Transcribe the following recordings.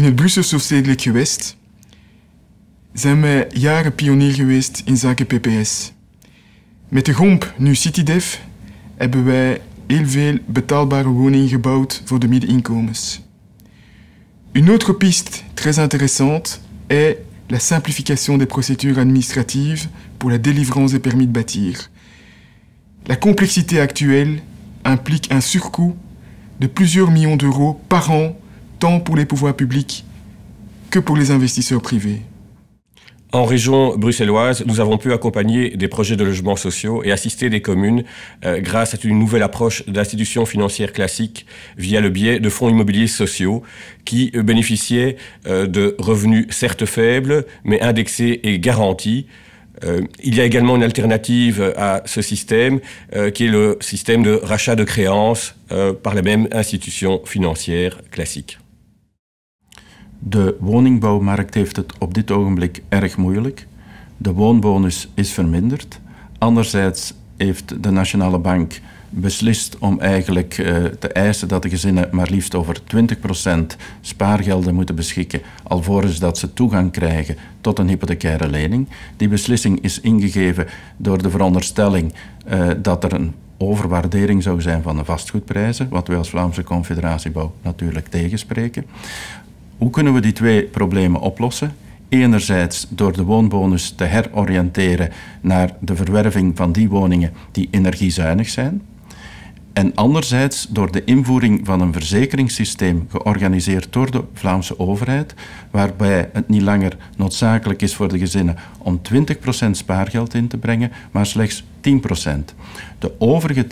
in het Brusselse stedelijk gewest zijn wij jaren pionier geweest in zaken PPS. Met de GOMP, nu CityDev, hebben wij heel veel betaalbare woningen gebouwd voor de middeninkomens. Une autre piste très intéressante est la simplification des procédures administratives pour la délivrance des permis de bâtir. La complexité actuelle implique un surcoût de plusieurs millions d'euros par an tant pour les pouvoirs publics que pour les investisseurs privés. En région bruxelloise, nous avons pu accompagner des projets de logements sociaux et assister des communes euh, grâce à une nouvelle approche d'institutions financières classiques via le biais de fonds immobiliers sociaux qui euh, bénéficiaient euh, de revenus certes faibles mais indexés et garantis. il y a également une alternative à ce système qui est le système de rachat de créances par les mêmes institutions financières classiques. De woningbouwmarkt heeft het op dit ogenblik erg moeilijk. De woonbonus is verminderd. Anderzijds heeft de Nationale Bank beslist om eigenlijk eh, te eisen dat de gezinnen maar liefst over 20% spaargelden moeten beschikken, alvorens dat ze toegang krijgen tot een hypothecaire lening. Die beslissing is ingegeven door de veronderstelling eh, dat er een overwaardering zou zijn van de vastgoedprijzen, wat wij als Vlaamse Confederatiebouw natuurlijk tegenspreken. Hoe kunnen we die twee problemen oplossen? Enerzijds door de woonbonus te heroriënteren naar de verwerving van die woningen die energiezuinig zijn. En anderzijds door de invoering van een verzekeringssysteem georganiseerd door de Vlaamse overheid, waarbij het niet langer noodzakelijk is voor de gezinnen om 20% spaargeld in te brengen, maar slechts 10%. De overige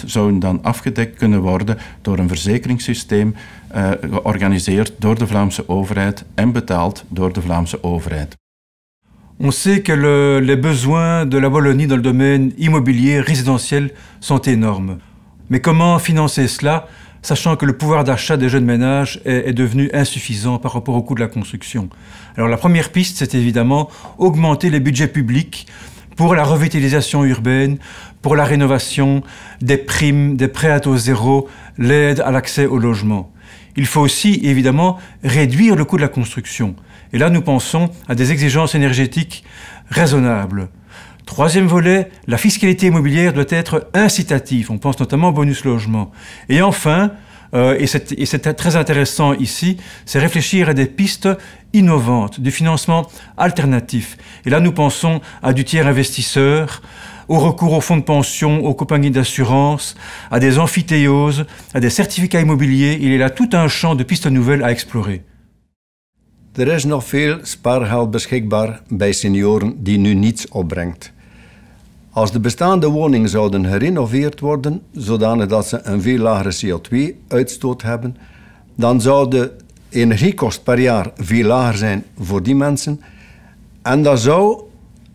10% zouden dan afgedekt kunnen worden door een verzekeringssysteem par eh, georganiseerd door de Vlaamse overheid en betaald door de Vlaamse overheid. On sait que le, les besoins de la Wallonie dans le domaine immobilier résidentiel sont énormes. Mais comment financer cela, sachant que le pouvoir d'achat des jeunes ménages est, est, devenu insuffisant par rapport au coût de la construction Alors la première piste, c'est évidemment augmenter les budgets publics pour la revitalisation urbaine, pour la rénovation, des primes, des prêts à taux zéro, l'aide à l'accès au logement. Il faut aussi, évidemment, réduire le coût de la construction. Et là, nous pensons à des exigences énergétiques raisonnables. Troisième volet, la fiscalité immobilière doit être incitative. On pense notamment au bonus logement. Et enfin, euh, et c'est très intéressant ici, c'est réfléchir à des pistes innovantes, du financement alternatif. Et là, nous pensons à du tiers investisseur, au recours aux fonds de pension, aux compagnies d'assurance, à des amphithéoses, à des certificats immobiliers. Il est là tout un champ de pistes nouvelles à explorer. Als de bestaande woningen zouden gerenoveerd worden, zodanig dat ze een veel lagere CO2-uitstoot hebben, dan zou de energiekost per jaar veel lager zijn voor die mensen. En dat zou,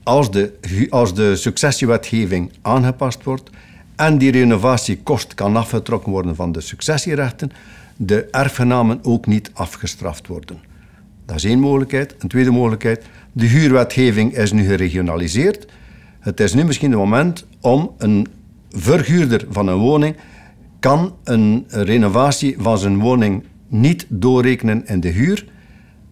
als de, als de successiewetgeving aangepast wordt en die renovatiekost kan afgetrokken worden van de successierechten, de erfgenamen ook niet afgestraft worden. Dat is één mogelijkheid. Een tweede mogelijkheid, de huurwetgeving is nu geregionaliseerd. Het is nu misschien het moment om een verhuurder van een woning kan een renovatie van zijn woning niet doorrekenen in de huur.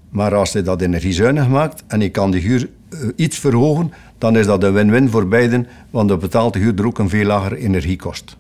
Maar als hij dat energiezuinig maakt en hij kan de huur eh, iets verhogen, dan is dat een win-win voor beiden, want dan betaalt de huurder ook een veel lagere energiekost.